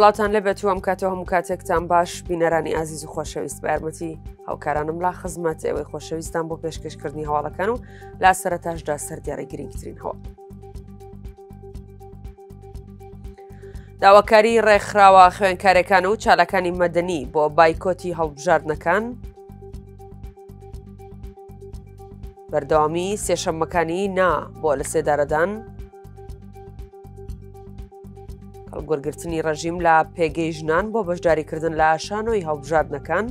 سڵاتان لەبێت تو ئەم کاتەوە هەموو کاتێکتان باش بینەرانی ئازیز و خۆشەویست بە یارمەتی هاوکارانم لا خزمەت ئێوەی خۆشەویستان بۆ پێشکەشکردنی هەواڵەکان و لا سەرتاشدا سەر دیارە گرنگترین هەواڵ. داواکاری ڕێکخراوە خوێنکارەکان و چالەکانی مەدەنی بۆ بایکۆتی هەڵبژاردنەکان بەردەوامی سێشەمەکانی نا بۆ لە سێدارەدان هەڵگوەرگرتنی ڕژیم لە پێگەی ژنان بۆ بەشداریکردن لە ئاشانەوەی هەڵبژاردنەکان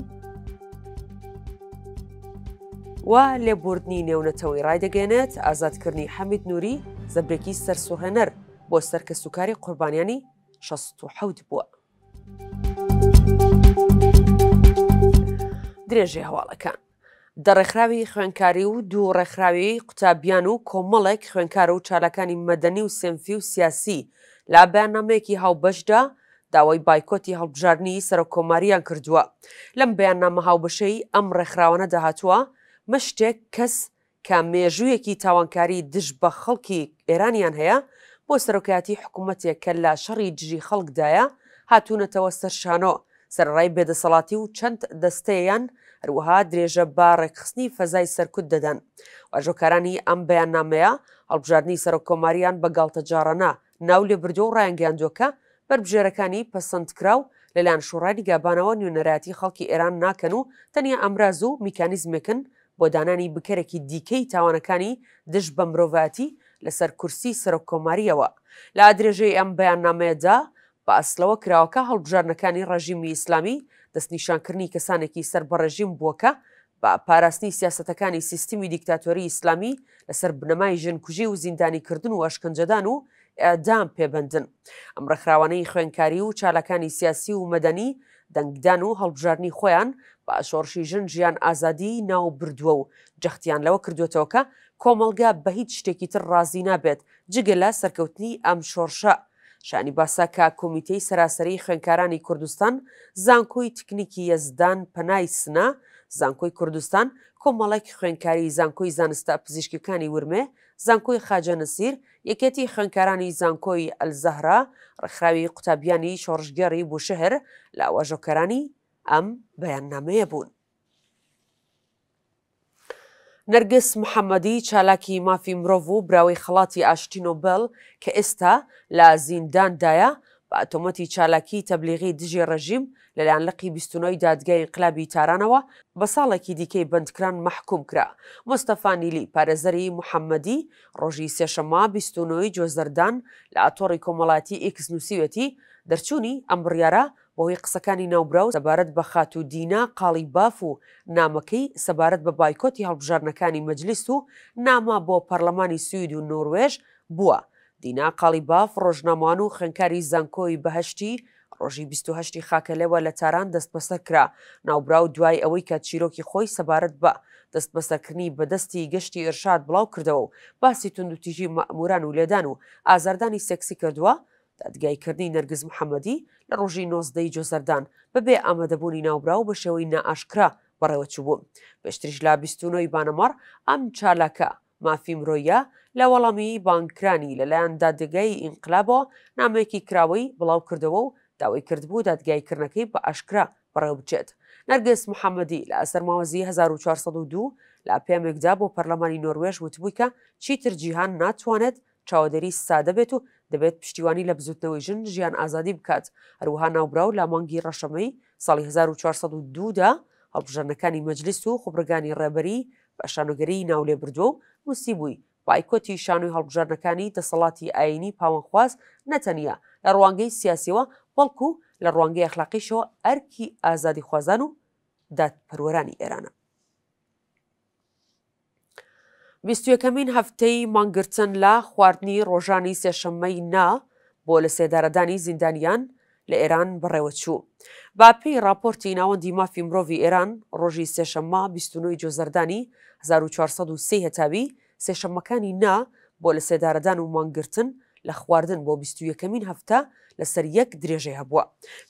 و لێبوردنی نێونەتەوەی ڕایدەگەێنێت ئازادکردنی حەمید نووری زەبرێکی سەرسوهێنەر بۆ سەرکە سوکاری قوربانیانی 16 بووە. درێژێ هەواڵەکان. دەڕێکخراوی خوێنکاری و دوو ڕێکخراوی قوتابیان و کۆمەڵێک خوێنکار و چالەکانی مەدەنی و سمفی و سیاسی لا بەیانامەیەکی هاوبەشدا داوای بایکۆتی هەڵبژارنی سەر کۆماریان کردووە لەم بەیاننامە هاوبەشەی ئەم ڕێکخراوانە داهتووە مەشتێک کەس کە مێژوویەکی تاوانکاری دش بە خەڵکی ئێرانیان هەیە بۆ سەرۆکایەتی حکوومەتێک کە لە شەڕی جژی خەڵکدایە هاتوونەتەوە سەرشانۆ سەرڕای بێدەسەڵاتی و چەند دەستەیان هەروەها درێژە با ڕێکخستنی فەزای سەرکوت دەدەن. ئەژۆکارانی ئەم بەیان نامەیە هەڵبژاردننی سەرۆکۆماریان بە گاڵتە جارەنا ناو لێبرجۆ و ڕایانگەیانجۆکە بربژێرەکانی پەسەندکرااو لەلایەن شوڕای گابانەوە نوێنەراتی خەڵکی ئێران ناکەن و تەنیا ئەمراز و میکانیزمێکن بۆ دانانی بکەرێکی دیکەی تاوانەکانی دش بە مرۆڤاتی لەسەر کورسی سەرۆکۆماریەوە لە ئادرێژەی ئەم بەیان نامەیەدا بە ئەسلەوە کراوەکە هەڵبژارنەکانی ڕژیمی ئیسلامی دەستنیشانکردنی کەسانێکی سەر بەڕژیم بووکە بە پاراستنی سیاستەکانی سیستمی دیکتاتۆری ئیسلامی لەسەر بنەمای ژنکوژی و زیندانیکردن و ئەشکنجەدان و ئەدام پێبندن ئەم ڕخراوانەی خوێنکاری و چالەکانی سیاسی و مەدەنی دەنگدان و هەڵبژارنی خۆیان بە ئاشۆڕشی ژن ژیان ئازادی ناو بردووە و جەختیان لەوە کردوێتەوەکە کۆمەلگا بە هیچ شتێکی تر ڕازی نابێت جگە لە سەرکەوتنی ئەم شۆرشە شانی باساکە کۆمیتەی سەراسەری خوێنکارانی کوردستان زانکۆی تکنیکی یەزدان پەنای سنا زانکۆی کوردستان کۆمەڵێکی خوێنکاری زانکۆی زانستە پزیشکەکانی ورمێ زانکۆی خاجە نسیر یەکەتی خوێنکارانی زانکۆی ئەلزەهرا ڕخراوی قوتابیانی شۆڕژگەڕی بۆ شەهر لە ئەوواژۆکەرانی ئەم بەیاننامەیە بوون. نەرگس محەممەدی چالاکی مافی مرۆڤ و براوەی خڵاتی ئاشتی نۆبل کە ئێستا لە زینداندایە تۆمەتی چالاکی تەبلیغی دژی ڕژیم لەلایەن لەقی بیستنەوەی دادگای انقلابی تارانەوە بە ساڵێکی دیکەی بندکران مححکوم کرا مستەفانیلی پارێزەری محەممەدی ڕۆژی سێشەما بیستنەوەی جۆزەردان لە ئاتۆڕی کۆمەڵاتی ئیکس نووسیوەتی دەرچوونی ئەم بڕیاە بەوەی قسەکانی ناوبراو سەبارەت بە خات و دینا قاڵی باف و نامەکەی سەبارەت بە بایکۆتی هەڵبژارنەکانی مەجلیس و ناما بۆ پەرلەمانی سوید و نۆروێژ بووە. دینا قالیباف ڕۆژنامان و خنکاری زانکۆی بەهشتی ڕۆژی 28 خاکەلەوە لە تاران دەستبەسە کرا ناوبرا و دوای ئەوەی کە چیرۆکی خۆی سەبارەت بە دەستبەسەکردنی بەدەستی گەشتی ئێرشاد بڵاو کردەوە و باسی تونند و تیژی مەموران و لێدان و ئازاردانی سەکسی کردووە دادگایکردنی نەرگز محەممەدی لە ڕۆژی نۆزدەی جۆزەردان بەبێ ئامادەبوونی ناوبرا و بەشەوەی نائاشکرا بەڕێوە چوو بوو پێشتریش لا بیستونەوەی بانەمار ئەم چالاکە مافی مرۆیە لە وەڵامی بانکرانی لەلایەن دادگای ئینقلابەوە نامەیەکی کراوەی بڵاو کردەوە و داوای کردبوو دادگایکردنەکەی بە ئاشکرا بڕێ بچێت نەرگس محەممەدی لە ئەسەر ماوەزی 1402 لە پێمێکدا بۆ پەرلەمانی نۆروێژ وتبووکە چیتر جیهان ناتوانێت چاوەدەری سادە بێت و دەبێت پشتیوانی لە بزوتنەوەی ژن ژیان ئازادی بکات هەروها ناوبراو لە مانگی ڕەشەمەی ساڵی 1402دا هەڵبژەرنەکانی مەجلیس و خوبرگانی ڕێبەری بە شانۆگەری ناولێ بردو و موسی بووی و ئایکۆتی شانوی هەڵبژارنەکانی دەسەڵاتی ئاینی پاوەخواز نەتەنیا لە ڕوانگەی سیاسیەوە بەڵکو لە ڕوانگەی ئەخلاقیشەوە ئەرکی ئازادی خوازان و دادپەروەرانی ئێرانە. بیستەکەمین هەفتەی مانگرتن لە خواردنی ڕۆژانی سێشەممەی نا بۆ لە سێدارەدانی زیندانیان لە ئێران بڕێوەچوو. باپی راپۆرتی ناوەندی مافی مرۆڤی ئێران ڕۆژی سێشەمما 29 جۆزەردانی 1400 هەتاوی سێشەمەکانی نا بۆ لە سێدارەدان و مانگرتن لە خواردن بۆ 21کەمین هەفتە لەسەر یەک درێژێ هەبووە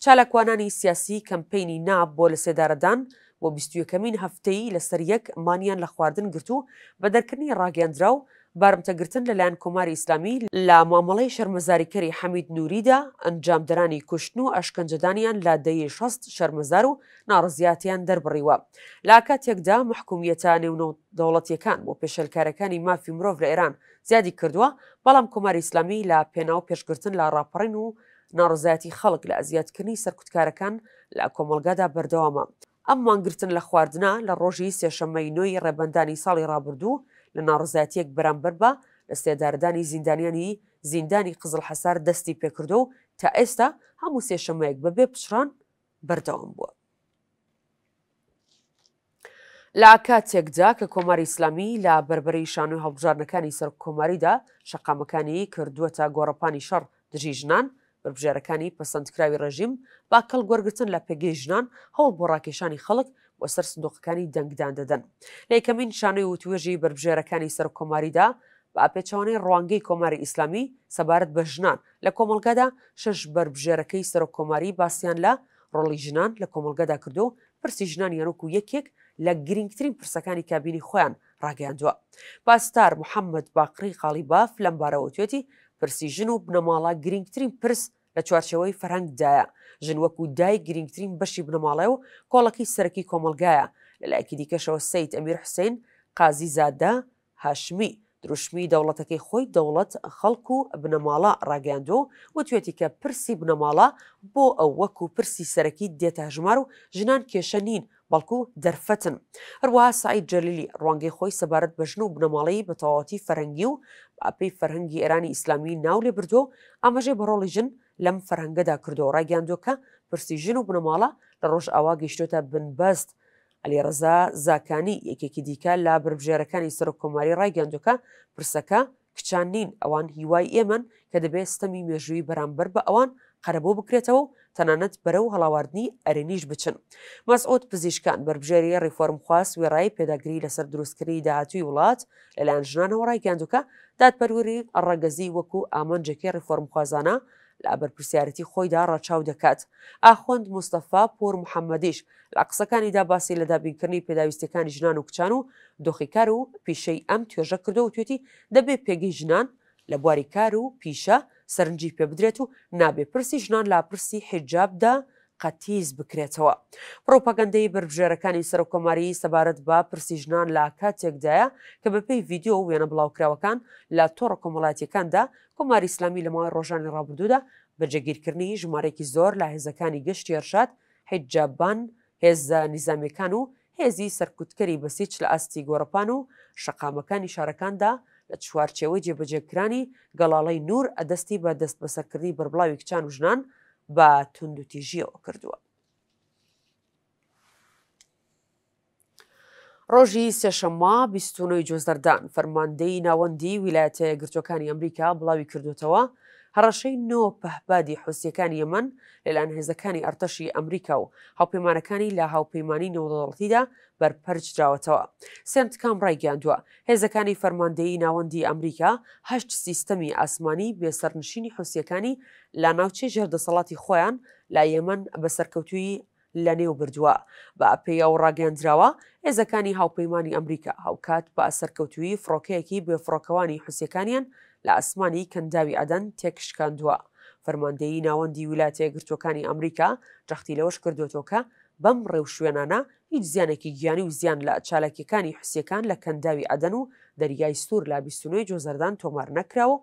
چالاکوانانی سیاسی کەمپینی نا بۆ لە سێدارەدان بۆ 21کەمین هەفتەی لەسەر یەک مانیان لە خواردن گرت و بە دەرکردنی ڕاگەندرا و بارمتەگرتن لەلایەن کۆماری ئیسلامی لە مامەڵی شەرمەزاریکەری حەمید نووریدا ئەنجامدەرانی کوشتن و ئەشکەنجدانیان لە دەی شەست شەرمەزار و ناڕزیاتیان دەربڕیوە لاکاتێکدا محکومیەتان نێونە دەوڵەتیەکان بۆ پێشلکارەکانی مافی مرۆڤ لە ئێران زیادی کردووە بەڵام کۆماری ئیسلامی لە پێناو پێشگرتن لە ڕاپڕین و ناڕزایەتی خەڵک لە ئەزیاتکردنی سەرکوتکارەکان لە کۆمەلگادا بەردەوامە ئەم مانگرتن لە خواردنا لە ڕۆژی سێشەمەینۆی ڕێبندانی ساڵی ڕابردوو لە ناڕزاتیەک بەرامبەر بە لە سێداردانی زیندانیانی زیندانی قزل حەسار دەستی پێکردو و تا ئێستا هەموو سێشەمەیەک بەبێ پشران بەردەوام بووە. لە ئاکاتێکدا کە کۆماری ئیسلامی لە بربەری شان و هەڵبژارنەکانی سەر کۆماریدا شەقامەکانی کردووەتە گۆڕپانی شەڕ دژی ژنان بربژێرەکانی پەسەندکراوی ڕژیم با کەڵ گوەرگتن لە پێگەی ژنان هەوڵ بۆ ڕاکێشانی خەڵک وەسەر سندۆقەکانی دەنگدان دەدەن لە یەکەمین شانەی و توێژی بربژێرەکانی سەر کۆماریدا بە ئاپێچوانەی ڕوانگەی کۆماری ئیسلامی سەبارەت بە ژنان لە کۆمەلگادا شش بربژێرەکەی سەر کۆماری باسییان لە ڕۆڵی ژنان لە کۆمەلگادا کردو پرسی ژنان یانوک و یەکێک لە گرنگترین پرسەکانی کابینی خۆیان ڕاگەیاندووە پاستار محەممەد باقری خاڵی باف لەمبارەوە توێتی پرسی ژن و بنەماڵا گرنگترین پرس لە چوارچەوەی فەرهنگدایە ژن وەکو دای گرنگترین بەشی بنەماڵێ و کۆڵەکەی سەرەکی کۆمەلگایە لە لایکی دیکەشەوە سیت ئەمیر حسین قازی زادا هاشمی دروشمی دەوڵەتەکەی خۆی دەوڵەت خەڵک و بنەماڵە ڕاگەاند و وتوێتی کە پرسی بنەماڵە بۆ ئەو وەکو پرسی سەرەکی دێتە هژمار و ژنان کێشە نین بەڵکو دەرفەتن هەروەها سعید جەلیلی ڕوانگەی خۆی سەبارەت بەژن و بنەماڵەی بە تەواتی فەرەنگی و ئاپی فەرهەنگی ئێرانی ئیسلامی ناو لێ بردو ئاماژێ بەڕۆڵی ژن لەم فەرهنگەدا کردو ڕاگەاندوکە پرسیژن و بنەماڵە لە ڕۆژ ئاوا گەیشتۆتە بنبەست علیێڕزا زاکانی یەکێکی دیکە لا بربژێرەکانی سەر کۆماری ڕایگەاندوکە پرسەکە کچان نین ئەوان هیوای ئێمن کە دەبێت ستەمی مێژووی بەرامبەر بە ئەوان قەرەبۆ بکرێتەوە و تەنانەت بەرە و هەڵاواردنی ئەرێنیش بچن. مەسعوت پزیشکان بربژێری ریفۆرم خواست وێڕای پێداگری لەسەر دروستکردنی داهاتوی وڵات لەلاەنژنانە وڕای گاندوکە دادپەروری ڕەگەزی وەکو ئامەنجێکی ریفۆرم خوازانە لە بەرپسیارەتی خۆیدا ڕەچاو دەکات ئاخۆند مستەفا پۆر محەممەدیش لە قسەکانیدا باسی لە دابینکردنی پێداویستەکانی ژنان و کچان و دۆخیکار و پیشەی ئەم توێژە کردو و توێتی دەبێت پێگەی ژنان لە بواری کار و پیشە سەرنجی پێ بدرێت و نابێ پرسی ژنان لاپرسی حجابدا قەتیز بکرێتەوە پرۆپەگەندەی بربژێرەکانی سەر و کۆماری سەبارەت بە پرسیژنان لا کاتێکدایە کە بەپی ڤیددیو و وێنە بڵاوکراوەکان لە تۆڕ کۆمەڵاتیەکاندا کۆماری ئسلامی لە ماوەی ڕۆژانی ڕابردوودا بە جەگیرکردنی ژمارەێکی زۆر لە هێزەکانی گەشتی هێرشات حیجابان هێز نیزامیەکان و هێزی سەرکوتکەری بەسیچ لە ئاستی گۆڕپان و شەقامەکانی شارەکاندا لە چوارچێوەی جێبەجێکرانی گەڵاڵی نور ئەدەستی بە دەست بەسەرکردی بربڵاوی کچان و ژنان بە تونندوتیژیەوە کردووە. ڕۆژی سێشەما بیستونەوەی جۆزەردان فەرماندەی ناوەندی ویلایەتە گرتوەکانی ئەمریکا بڵاوی کردوتەوە هەڕەشەی نۆ پەهبادی حوسیەکان یەمەن لەلاەن هێزەکانی ئەرتەشی ئەمریکا و هاوپەیمانەکانی لە هاوپەیمانی نەوڵەڵەتیدا بەرپەرجراوەتەوە سنت کام ڕایگەاندووە هێزەکانی فەرماندەیی ناوەندی ئەمریکا هەشت سیستەمی ئاسمانی بێسەرنشینی حوسیەکانی لا ناوچێ ژێردەسەڵاتی خۆیان لا یەمەن بەسەرکەوتویی لە نێو بردووە بە ئەپەیە و ڕاگەاندراوە هێزەکانی هاوپەیمانانی ئەمریکا هاوکات بە ئەسەرکەوتوی فڕۆکەیەکی بێفڕۆکەوانی حوسەکانیان لە ئەسمانی کەنداوی ئەدەن تێکشکاندووە فەرماندەی ناوەندی ویلاتە گرتوەکانی ئەمریکا جەختی لەوەش کردوێتەوەکە بەم ڕێوشێنانە هیچ زیانێکی گیانی و زیان لە چالکیەکانی حوسەکان لە کەنداوی ئەدەن و دەریای سوور لە بیستنوی جۆزەردان تۆمار نەکرا و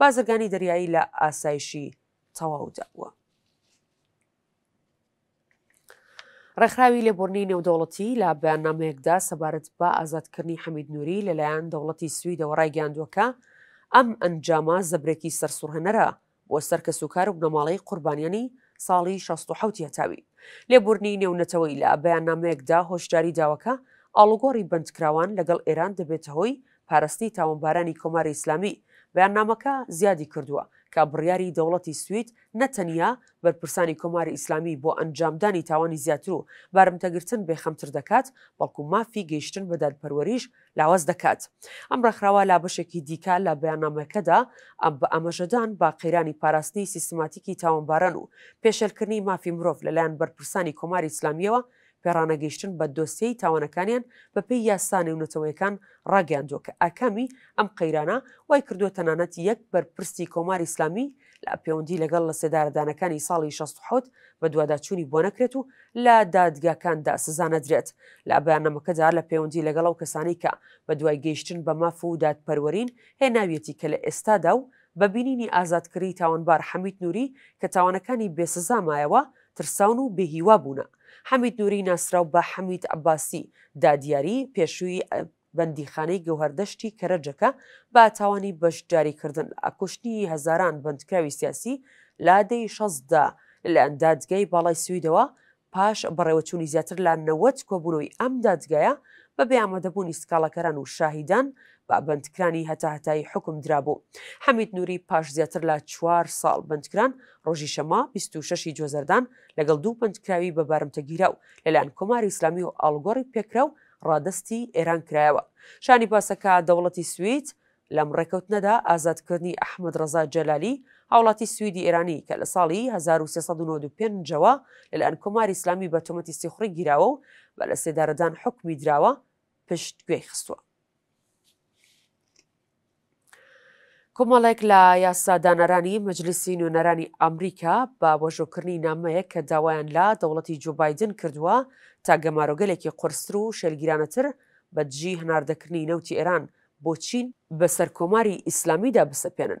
بازرگانی دەریایی لە ئاسایشی تەواودابووە. ڕێکخراوی لێبوونی نێودەوڵەتی لە بەیانامەیەکدا سەبارەت بە ئازادکردنی حەمید نووری لەلایەن دەوڵەتی سوید دەوەڕای گیاندوەکە ئەم ئەنجامە زەبرێکی سەرسوورهەنەرە بۆ سەر کە سوکار و بنەماڵی قوربانیانی ساڵی 16 هەتاوی لێبورنی نێونەتەوەی لە بەیان نامەیەکدا هۆشداری داواکە ئاڵگۆڕی بندکراوان لەگەڵ ئێران دەبێتەهۆی پارستی تاوەمبارانی کۆماری ئسلامی بەیاننامەکە زیادی کردووە کە بڕیاری دەوڵەتی سویت نەتەنیا بەرپرسانی کۆماری ئیسلامی بۆ ئەنجامدانی تاوانی زیاتر و بارمتەگرتن بێخەمتر دەکات بەڵکو مافی گەیشتن بەدادپەروەریش لاواز دەکات ئەم ڕخراوە لا بەشێکی دیکە لە بەیانامەکەدا ئەم بە ئەمەژەدان با قەیرانی پاراستنی سیستماتیکی تاوانباران و پێشەلکردنی مافی مرۆڤ لەلایەن بەرپرسانی کۆماری ئیسلامیەوە پێڕانەگەیشتن بە دۆسیی تاوانەکانیان بە پێی یاسانی ونەتەوەیەکان ڕاگەاندۆ کە ئاکامی ئەم قەیرانە وای کردو تەنانەت یەک بەرپرسی کۆماری ئسلامی لە پەیوەندی لەگەڵ لە سێداردانەکانی ساڵی 16 بە دوواداچوونی بۆ نەکرێت و لا دادگاکاندا سزانەدرێت لە بەیانەمەکەدا لە پەیوەندی لەگەڵ ئەو کەسانی کە بە دوای گەیشتن بە ماف و دادپەروەرین هێناویەتی کە لە ئێستادا و بەبینینی ئازادکردی تاوانبار حەمید نووری کە تاوانەکانی بێسزامایەوە ترساون و بێهیوا بوونە. حەمید نووری ناسرااو بە حەمید عباسی دادیاری پێشووی بەندیخانەی گەوهردەشتی کەرەجەکە با تاوانی بەشداریکردن ئەکوشتنی هەزاران بندکراوی سیاسی لادەی شەزدا لە ئەندادگای باڵای سویدەوە پاش بەڕێوەچوونی زیاتر لە نەوەت کۆبوونەوەی ئەم دادگایە بە بێ ئامادەبوونی سکاڵەکەران و شاهیدان بە بندکرانی هەتاهتایی حکم درابوو حەمید نووری پاش زیاتر لە چوار ساڵ بندکران ڕۆژی شەما 26 جۆزەردان لەگەڵ دوو بندکراوی بە بارمتەگیرا و لەلایەن کۆماری ئسلامی و ئالگۆڕی پێکرا و ڕادستی ئێران کرایەوە شانی پاسەکە دەوڵەتی سوئیت لەم ڕێکەوتنەدا ئازادکردنی ئەحمد ڕزا جەلالی هاوڵاتی سوئدی ئێرانی کە لە ساڵی 1995ەوە لەلایەن کۆماری ئسلامی بە تۆمەتی سیخڕی گیراوە و بە لە سێدارەدان حکمی دراوە پشتگوێ خستووە کۆمەڵێک لە یاسادانەرانی مەجلسی نوێنەرانی ئەمریکا بە وەژۆکردنی نامەیەک کە داوایان لا دەوڵەتی جوبایدن کردووە تا گەماۆگەلێکی قرسر و شەلگیرانەتر بەجی هەناردەکردنی نەوتی ئێران بۆ چین بە سەرکۆماری ئیسلامیدا بسەپێنن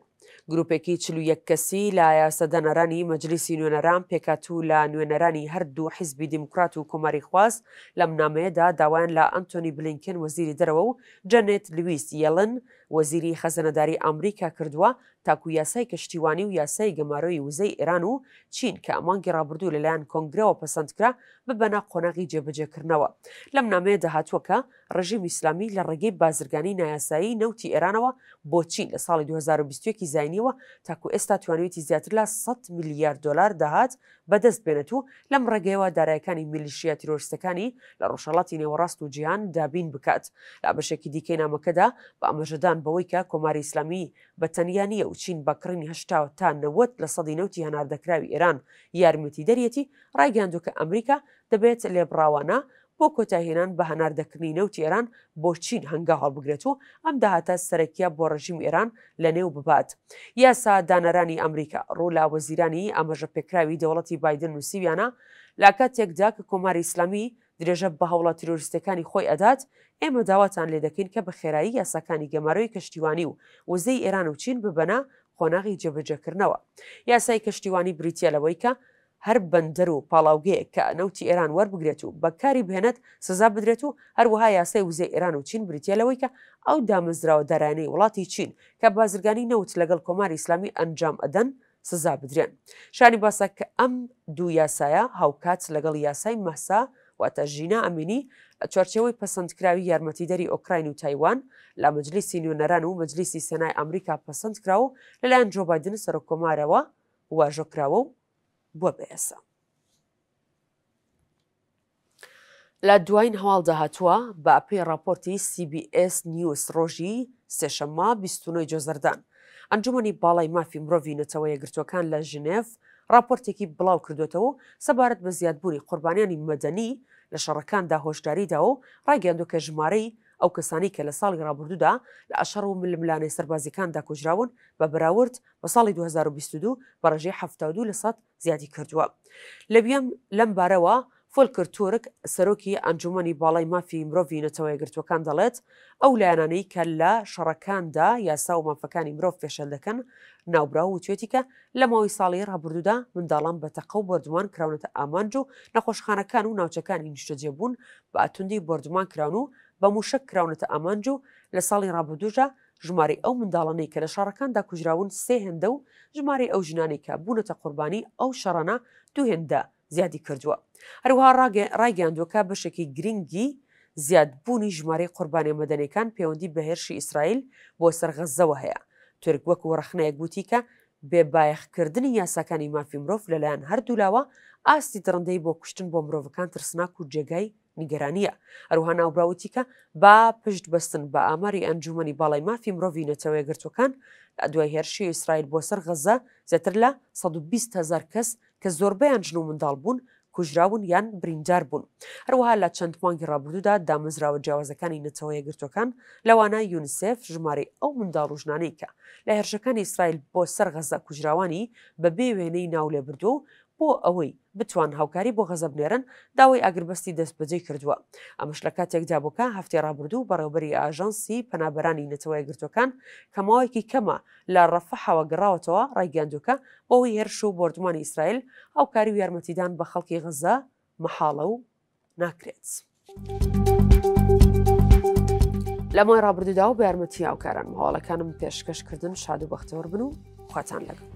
گروپێکی چلویەک کەسی لایە سەدەنەرانی مەجلیسی نوێنەران پێکاتوو لە نوێنەرانی هەردوو حیزبی دیموکرات و کۆماری خواست لەم نامەیەدا داوایان لە ئەنتۆنی بلینکن وەزیری دەرەوە و جەنێت لویس یەڵن وەزیری خەزەنەداری ئەمریکا کردووە تاکو یاسای کەشتیوانی و یاسای گەماڕۆی وزەی ئێران و چین کە ئەمانگی ڕابردوو لەلایەن کۆنگرەوە پەسەندکرا ببەنا قۆناغی جێبەجێکردنەوە لەم نامەیە داهاتوەکە ڕژیم ئیسلامی لە ڕێگەی بازرگانی نایاسایی نەوتی ئێرانەوە بۆ چین لە ساڵی 2020 زینیەوە تاکو ئێستا توانوێتی زیاتر لە 100 میلیارد دلار داهات بەدەست بێنێت و لەم ڕێگەیەوە دارایەکانی میلیشیە تیرۆریستەکانی لە ڕۆژەڵاتی نێوەڕاست و جیان دابین بکات لە بەشێکی دیکەی نامەکەدا بە ئەمەژەدان بەوەی کە کۆماری ئیسلامی بەتەنیانە و چین بە کڕنی هشتاوە تا نەوەت لە سەدی نەوتی هەناردەکراوی ئێران یارمەتی دەریەتی ڕایگەاندوو کە ئەمریکا دەبێت لێبراوانە بۆ کۆتاهێنان بە هەناردەکردنی نەوتی ئێران بۆ چین هەنگا هەڵبگرێت و ئەم داهاتە سەرەکیە بۆ ڕژیم ئێران لە نێو ببات یاسا دانەرانی ئەمریکا ڕوولا وەزیرانی ئەمەژە پێکراوی دەوڵەتی بادن نووسویانە لا کاتێکدا کە کۆماری ئسلامی درێژە بە هەوڵات تیرۆریستەکانی خۆی ئەدات ئێمە داواتان لێ دەکەین کە بە خێرایی یاساکانی گەماروی کەشتیوانی و وزەی ئێران و چین ببەنا خۆناغی جێبەجەکردنەوە یاسای کەشتیوانی بریتیەلەوەی کە هەر بەندەر و پاڵاوگەیە کە نەوتی ئێران وەربگرێت و بەکاری بهێنێت سزا بدرێت و هەروەها یاسای وزەی ئێران و چین بریتیەلەوەی کە ئەو دامەزراوە دەرانەی وڵاتی چین کە بازرگانی نەوت لەگەڵ کۆماری ئسلامی ئەنجام ئەدەن سزا بدرێن شانی باسە کە ئەم دوو یاسایە هاوکات لەگەڵ یاسای مەسا واتە ژینە ئەمینی چۆرچەوەی پەسەندکراوی یارمەتیدەری ئۆکراین و تایوان لە مجلیسی نوێنەران و مجلیسی سنای ئەمریکا پەسەندکرا و لەلایەن جۆبایدن سەر کۆمارەوە واژۆکراوە و بۆ بێسە. لە دوین هەواڵ داهتووە بە پێی راپۆرتی CBS نیوز ڕۆژی سێشەما بیستونەی جۆزەردان ئەنجومی باڵای مافی مرۆڤی نەتەوەیە گرتوەکان لە ژنێف راپۆرتێکی بڵاو کردوێتەوە سەبارەت بە زیادبووری قوربانیانی مەدەنی لە شەڕەکاندا هۆشداریداوە و ڕاگەاندو کە ژمارەی ئەو کەسانی کە لە ساڵی ڕابردودا لە ئەشەر و ململانەی سەربازیکاندا کوژراون بە براورد بە ساڵی 2022 بە ڕژێ 72 لە سەد زیادی کردووە. لە بیم لەم بارەوە فۆلکر تورک سەرۆکی ئەنجومی باڵای مافی مرۆڤی نەتەوەی گرتوەکان دەڵێت ئەو لایەنانەی کە لە شەڕەکاندا یاسا و مافەکانی مرۆڤ پێشەل دەکەن ناوبرا و توێتیکە لە ماوەی ساڵی ڕابردودا منداڵان بە تەقە و بردووان کراونەتە ئامانج و نەخۆشخانەکان و ناوچەکانی نیشتەجێبوون بە ئەتوندی بردومان کراون و بە موشک کراونەتە ئامانج و لە ساڵی ڕابردوژە ژماری ئەو منداڵانەی کە لە شارەکاندا کوژراون سێ هێندە و ژماری ئەو ژنانی کە بوونەتە قوربانی ئەو شەڕەنە دوو هێندە زیادی کردووە هەروها ڕایگەاندوەکە بەشێکی گرنگی زیادبوونی ژمارەی قوربانی مەدەنەکان پەیوەندی بە هێرشی ئیسرائیل بۆ سەرغەزەوە هەیە ترک وەکو ڕخنەیە گوتی کە بێبایەخکردنی یاساکانی مافی مرۆڤ لەلایەن هەردوولاوە ئاستی درڕندەی بۆ کوشتن بۆ مرۆڤەکان ترسناک و جێگای نیگەرانیە ئەروها ناوبراوتیکە با پشت بەستن بە ئاماری ئەنجومی باڵای مافی مرۆڤی نەتەوەی گرتوەکان دوای هێرشی ئیسرائیل بۆ سەر غەزە زیاتر لە 120 هزار کەس کە زۆربیان ژن و منداڵ بوون کوژراون یان بریندار بوون هەروەها لە چەند مانگی ڕابردودا دامزراوە جیاوازەکانی نەتەوە یەگرتوەکان لەوانە یونسف ژمارە ئەو منداڵ ژنانەی کە لە هێرشەکانی ئیسرائیل بۆ سەر غەزە کوژراوانی بە بێ وێنەی ناو لێبردو بۆ ئەوەی بتوان هاوکاری بۆ غەزە بنێرن داوای ئاگربەستی دەستبجەی کردووە ئەمەش لە کاتێک جابووکە هەفتێ ڕابردوو بەڕێوبەری ئاژانسی پەنابەرانی نەتەوەی گرتوەکان کەماوەیەکی کەمە لە ڕەفەحەوە گەڕاوەتەوە ڕایگەاندووکە بۆەوەی هێرش و بردووانی ئیسرائیل ئەوکاری و یارمەتیدان بە خەڵکی غەزە مەحاڵە و ناکرێت. لەمای ڕابردودا و بە یارمەتی ئاوکاران ماوەڵەکانم پێشکەشکردن شاد و بەختەوە بن و خواتان لەگەم.